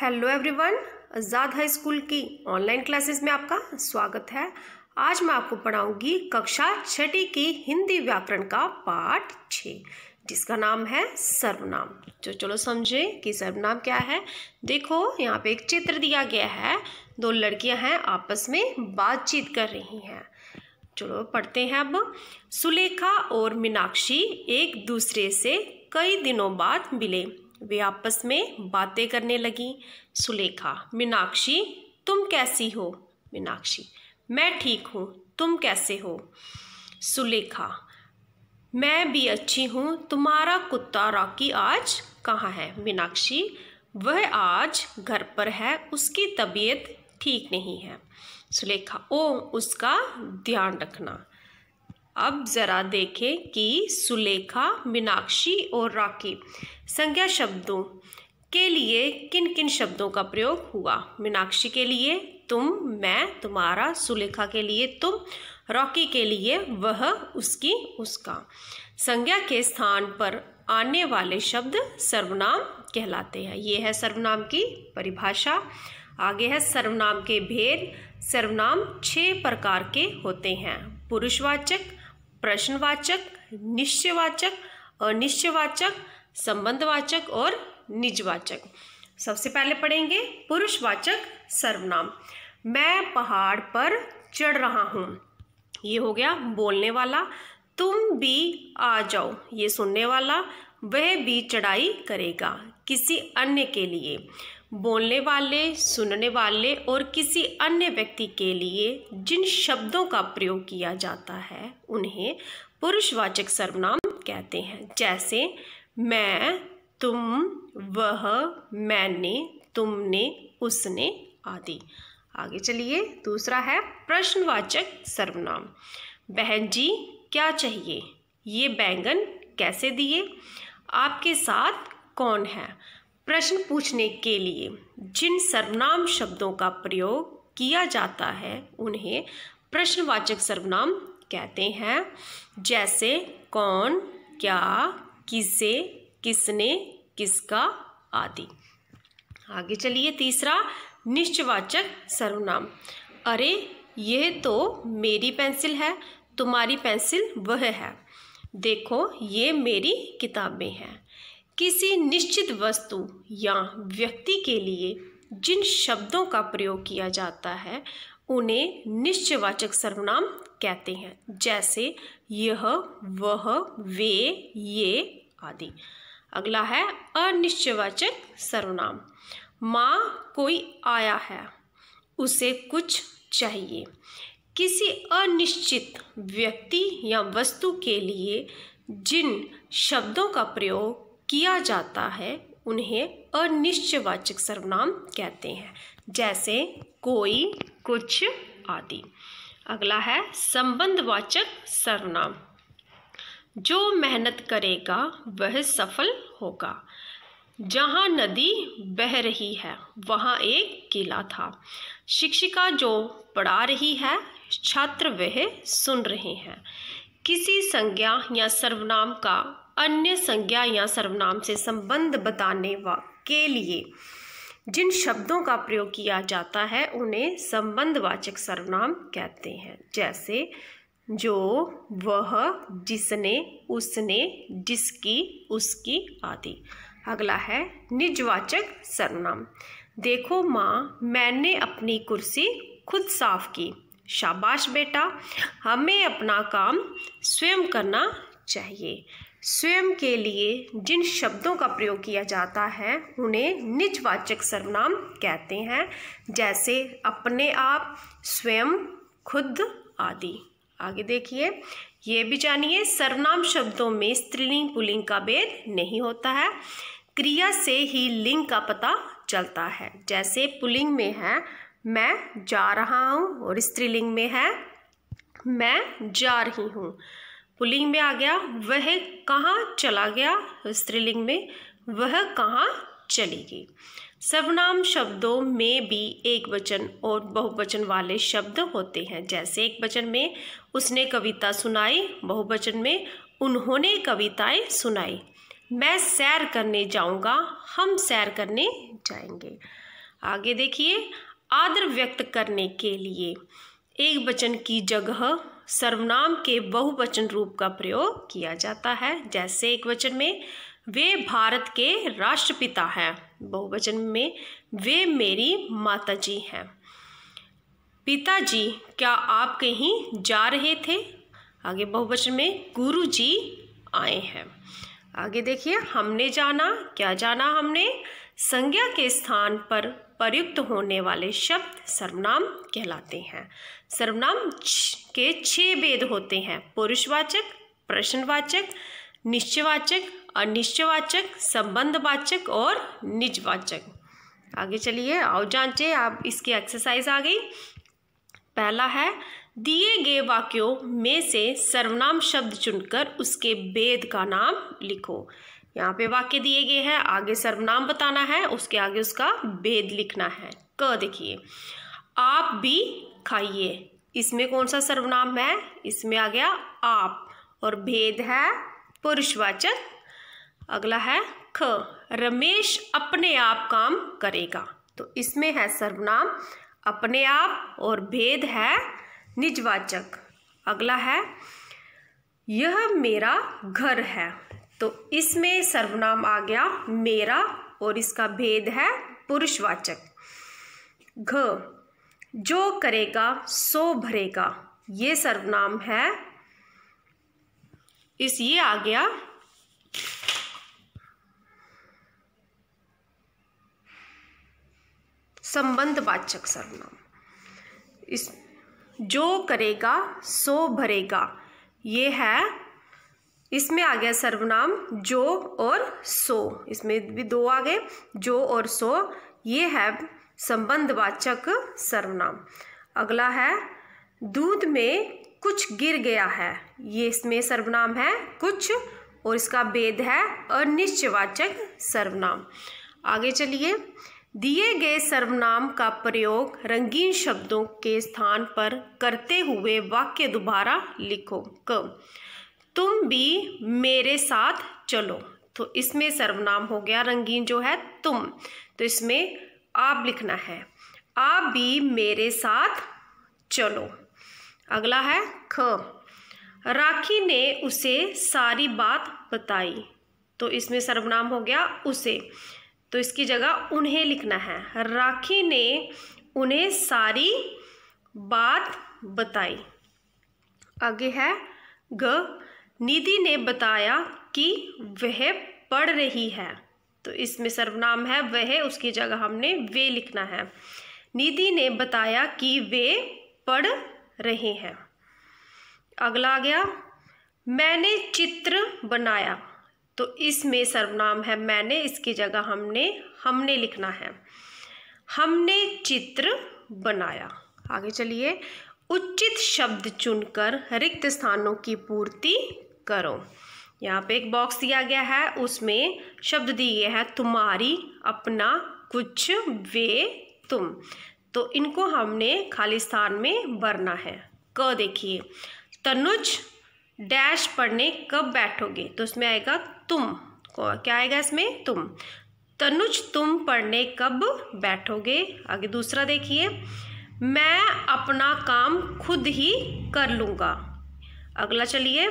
hello everyone Azad high school की online classes में आपका स्वागत है आज मैं आपको पढ़ाऊंगी कक्षा छठी की हिंदी व्याकरण का पाठ छ जिसका नाम है सर्वनाम तो चलो समझे कि सर्वनाम क्या है देखो यहाँ पे एक चित्र दिया गया है दो लड़कियाँ हैं आपस में बातचीत कर रही हैं चलो पढ़ते हैं अब सुलेखा और मीनाक्षी एक दूसरे से कई दिनों बाद मिले वे आपस में बातें करने लगी सुलेखा मीनाक्षी तुम कैसी हो मीनाक्षी मैं ठीक हूँ तुम कैसे हो सुलेखा मैं भी अच्छी हूँ तुम्हारा कुत्ता राकी आज कहाँ है मीनाक्षी वह आज घर पर है उसकी तबीयत ठीक नहीं है सुलेखा ओ उसका ध्यान रखना अब ज़रा देखें कि सुलेखा मीनाक्षी और राकी संज्ञा शब्दों के लिए किन किन शब्दों का प्रयोग हुआ मीनाक्षी के लिए तुम मैं तुम्हारा सुलेखा के लिए तुम रॉकी के लिए वह उसकी उसका संज्ञा के स्थान पर आने वाले शब्द सर्वनाम कहलाते हैं ये है सर्वनाम की परिभाषा आगे है सर्वनाम के भेद सर्वनाम छः प्रकार के होते हैं पुरुषवाचक प्रश्नवाचक निश्चयवाचक अनिश्चयवाचक संबंधवाचक और निजवाचक सबसे पहले पढ़ेंगे पुरुषवाचक सर्वनाम मैं पहाड़ पर चढ़ रहा हूँ ये हो गया बोलने वाला तुम भी आ जाओ ये सुनने वाला वह भी चढ़ाई करेगा किसी अन्य के लिए बोलने वाले सुनने वाले और किसी अन्य व्यक्ति के लिए जिन शब्दों का प्रयोग किया जाता है उन्हें पुरुषवाचक सर्वनाम कहते हैं जैसे मैं तुम वह मैंने तुमने उसने आदि आगे चलिए दूसरा है प्रश्नवाचक सर्वनाम बहन जी क्या चाहिए ये बैंगन कैसे दिए आपके साथ कौन है प्रश्न पूछने के लिए जिन सर्वनाम शब्दों का प्रयोग किया जाता है उन्हें प्रश्नवाचक सर्वनाम कहते हैं जैसे कौन क्या किसे किसने किसका आदि आगे चलिए तीसरा निश्चवाचक सर्वनाम अरे यह तो मेरी पेंसिल है तुम्हारी पेंसिल वह है देखो ये मेरी किताबें हैं किसी निश्चित वस्तु या व्यक्ति के लिए जिन शब्दों का प्रयोग किया जाता है उन्हें निश्चयवाचक सर्वनाम कहते हैं जैसे यह वह वे ये आदि अगला है अनिश्चयवाचक सर्वनाम माँ कोई आया है उसे कुछ चाहिए किसी अनिश्चित व्यक्ति या वस्तु के लिए जिन शब्दों का प्रयोग किया जाता है उन्हें अनिश्चयवाचक सर्वनाम कहते हैं जैसे कोई कुछ आदि अगला है संबंधवाचक सर्वनाम जो मेहनत करेगा वह सफल होगा जहाँ नदी बह रही है वहाँ एक किला था शिक्षिका जो पढ़ा रही है छात्र वह सुन रहे हैं किसी संज्ञा या सर्वनाम का अन्य संज्ञा या सर्वनाम से संबंध बताने के लिए जिन शब्दों का प्रयोग किया जाता है उन्हें संबंधवाचक सर्वनाम कहते हैं जैसे जो वह जिसने उसने जिसकी उसकी आदि अगला है निजवाचक सर्वनाम देखो माँ मैंने अपनी कुर्सी खुद साफ की शाबाश बेटा हमें अपना काम स्वयं करना चाहिए स्वयं के लिए जिन शब्दों का प्रयोग किया जाता है उन्हें निजवाचक सर्वनाम कहते हैं जैसे अपने आप स्वयं खुद आदि आगे देखिए ये भी जानिए सर्वनाम शब्दों में स्त्रीलिंग पुलिंग का भेद नहीं होता है क्रिया से ही लिंग का पता चलता है जैसे पुलिंग में है मैं जा रहा हूँ और स्त्रीलिंग में है मैं जा रही हूँ पुलिंग में आ गया वह कहाँ चला गया स्त्रीलिंग में वह कहाँ चली गई सर्वनाम शब्दों में भी एक वचन और बहुवचन वाले शब्द होते हैं जैसे एक वचन में उसने कविता सुनाई बहुवचन में उन्होंने कविताएं सुनाई मैं सैर करने जाऊंगा हम सैर करने जाएंगे आगे देखिए आदर व्यक्त करने के लिए एक वचन की जगह सर्वनाम के बहुवचन रूप का प्रयोग किया जाता है जैसे एक वचन में वे भारत के राष्ट्रपिता हैं बहुवचन में वे मेरी माता जी हैं पिताजी क्या आप कहीं जा रहे थे आगे बहुवचन में गुरु जी आए हैं आगे देखिए हमने जाना क्या जाना हमने संज्ञा के स्थान पर प्रयुक्त होने वाले शब्द सर्वनाम कहलाते हैं सर्वनाम के छह भेद होते हैं पुरुषवाचक प्रश्नवाचक निश्चयवाचक अनिश्चयवाचक संबंधवाचक और निजवाचक आगे चलिए आओ जांचे आप इसकी एक्सरसाइज आ गई पहला है दिए गए वाक्यों में से सर्वनाम शब्द चुनकर उसके भेद का नाम लिखो यहाँ पे वाक्य दिए गए हैं आगे सर्वनाम बताना है उसके आगे उसका भेद लिखना है क देखिए आप भी खाइए इसमें कौन सा सर्वनाम है इसमें आ गया आप और भेद है पुरुषवाचक अगला है ख रमेश अपने आप काम करेगा तो इसमें है सर्वनाम अपने आप और भेद है निजवाचक अगला है यह मेरा घर है तो इसमें सर्वनाम आ गया मेरा और इसका भेद है पुरुषवाचक घ जो करेगा सो भरेगा ये सर्वनाम है इस ये आ गया संबंधवाचक सर्वनाम इस जो करेगा सो भरेगा ये है इसमें आ गया सर्वनाम जो और सो इसमें भी दो आ गए जो और सो ये है संबंधवाचक सर्वनाम अगला है दूध में कुछ गिर गया है ये इसमें सर्वनाम है कुछ और इसका भेद है अनिश्चयवाचक सर्वनाम आगे चलिए दिए गए सर्वनाम का प्रयोग रंगीन शब्दों के स्थान पर करते हुए वाक्य दोबारा लिखो क तुम भी मेरे साथ चलो तो इसमें सर्वनाम हो गया रंगीन जो है तुम तो इसमें आप लिखना है आप भी मेरे साथ चलो अगला है ख राखी ने उसे सारी बात बताई तो इसमें सर्वनाम हो गया उसे तो इसकी जगह उन्हें लिखना है राखी ने उन्हें सारी बात बताई आगे है ग निधि ने बताया कि वह पढ़ रही है तो इसमें सर्वनाम है वह उसकी जगह हमने वे लिखना है निधि ने बताया कि वे पढ़ रहे हैं अगला आ गया मैंने चित्र बनाया तो इसमें सर्वनाम है मैंने इसकी जगह हमने हमने लिखना है हमने चित्र बनाया आगे चलिए उचित शब्द चुनकर रिक्त स्थानों की पूर्ति करो यहाँ पे एक बॉक्स दिया गया है उसमें शब्द दिए गए हैं तुम्हारी अपना कुछ वे तुम तो इनको हमने खाली स्थान में भरना है क देखिए तनुज डैश पढ़ने कब बैठोगे तो इसमें आएगा तुम क्या आएगा इसमें तुम तनुज तुम पढ़ने कब बैठोगे आगे दूसरा देखिए मैं अपना काम खुद ही कर लूँगा अगला चलिए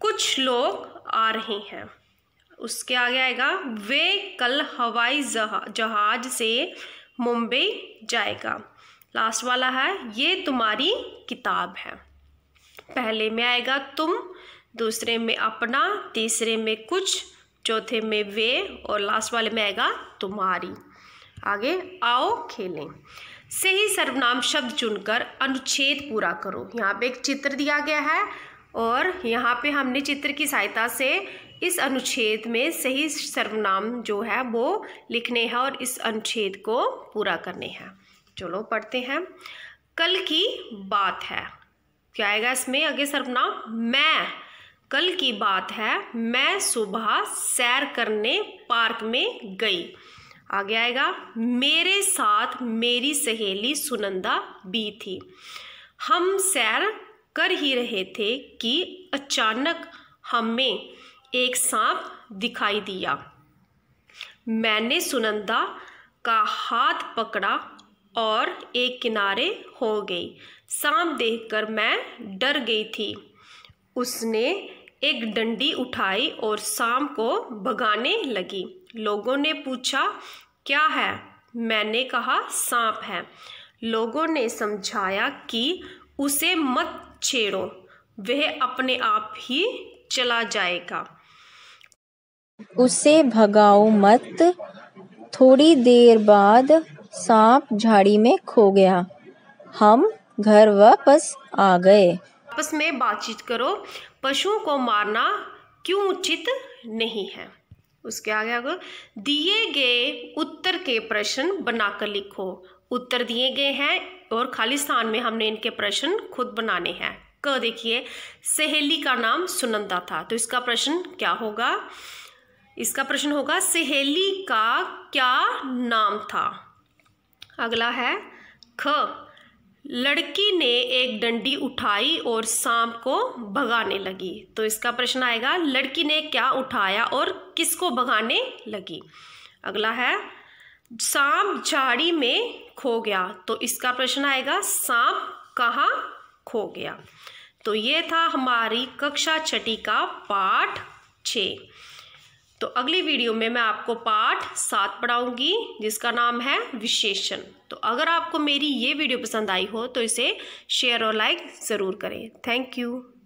कुछ लोग आ रहे हैं उसके आगे आएगा वे कल हवाई जहाज से मुंबई जाएगा लास्ट वाला है ये तुम्हारी किताब है पहले में आएगा तुम दूसरे में अपना तीसरे में कुछ चौथे में वे और लास्ट वाले में आएगा तुम्हारी आगे आओ खेलें से ही सर्वनाम शब्द चुनकर अनुच्छेद पूरा करो यहाँ पे एक चित्र दिया गया है और यहाँ पे हमने चित्र की सहायता से इस अनुच्छेद में सही सर्वनाम जो है वो लिखने हैं और इस अनुच्छेद को पूरा करने हैं चलो पढ़ते हैं कल की बात है क्या आएगा इसमें आगे सर्वनाम मैं कल की बात है मैं सुबह सैर करने पार्क में गई आगे आएगा मेरे साथ मेरी सहेली सुनंदा भी थी हम सैर कर ही रहे थे कि अचानक हमें एक सांप दिखाई दिया मैंने सुनंदा का हाथ पकड़ा और एक किनारे हो गई सांप देखकर मैं डर गई थी उसने एक डंडी उठाई और शाम को भगाने लगी लोगों ने पूछा क्या है मैंने कहा सांप है लोगों ने समझाया कि उसे मत छेड़ो वह अपने आप ही चला जाएगा उसे भगाओ मत थोड़ी देर बाद सांप झाड़ी में खो गया हम घर वापस आ गए आपस में बातचीत करो पशुओं को मारना क्यों उचित नहीं है उसके आगे आगे दिए गए उत्तर के प्रश्न बनाकर लिखो उत्तर दिए गए हैं और खाली स्थान में हमने इनके प्रश्न खुद बनाने हैं क देखिए सहेली का नाम सुनंदा था तो इसका प्रश्न क्या होगा इसका प्रश्न होगा सहेली का क्या नाम था अगला है ख लड़की ने एक डंडी उठाई और सांप को भगाने लगी तो इसका प्रश्न आएगा लड़की ने क्या उठाया और किसको भगाने लगी अगला है सांप झाड़ी में खो गया तो इसका प्रश्न आएगा सांप कहाँ खो गया तो ये था हमारी कक्षा छठी का पाठ छ तो अगली वीडियो में मैं आपको पाठ सात पढ़ाऊंगी जिसका नाम है विशेषण तो अगर आपको मेरी ये वीडियो पसंद आई हो तो इसे शेयर और लाइक ज़रूर करें थैंक यू